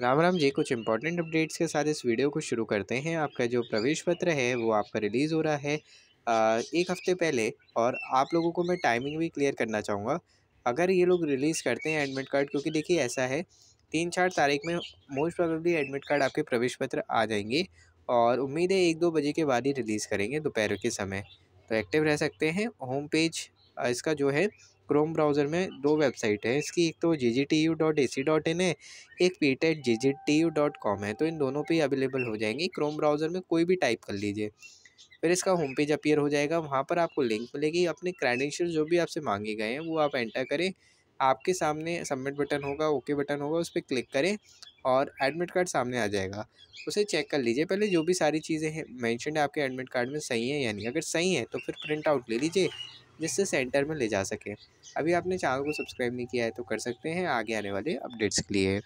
राम राम जी कुछ important updates के साथ इस वीडियो को शुरू करते हैं आपका जो प्रवेश पत्र है वो आपका रिलीज़ हो रहा है एक हफ़्ते पहले और आप लोगों को मैं टाइमिंग भी क्लियर करना चाहूँगा अगर ये लोग रिलीज़ करते हैं एडमिट कार्ड क्योंकि देखिए ऐसा है तीन चार तारीख में मोस्ट प्रॉबली एडमिट कार्ड आपके प्रवेश पत्र आ जाएंगे और उम्मीद है एक दो बजे के बाद ही रिलीज़ करेंगे दोपहर के समय तो एक्टिव रह सकते हैं होम पेज इसका जो है क्रोम ब्राउज़र में दो वेबसाइट है इसकी एक तो G G T U dot A C dot in है एक P G G T U dot com है तो इन दोनों पे अवेलेबल हो जाएंगी क्रोम ब्राउज़र में कोई भी टाइप कर लीजिए फिर इसका होम पेज अपियर हो जाएगा वहाँ पर आपको लिंक मिलेगी अपने क्रेडेंशियल जो भी आपसे मांगे गए हैं वो आप एंटर करें आपके सामने सबमिट बटन होगा ओके बटन होगा उस पर क्लिक करें और एडमिट कार्ड सामने आ जाएगा उसे चेक कर लीजिए पहले जो भी सारी चीज़ें हैं मैंशन है आपके एडमिट कार्ड में सही है या नहीं अगर सही है तो फिर प्रिंट आउट ले लीजिए जिससे सेंटर में ले जा सकें अभी आपने चैनल को सब्सक्राइब नहीं किया है तो कर सकते हैं आगे आने वाले अपडेट्स के लिए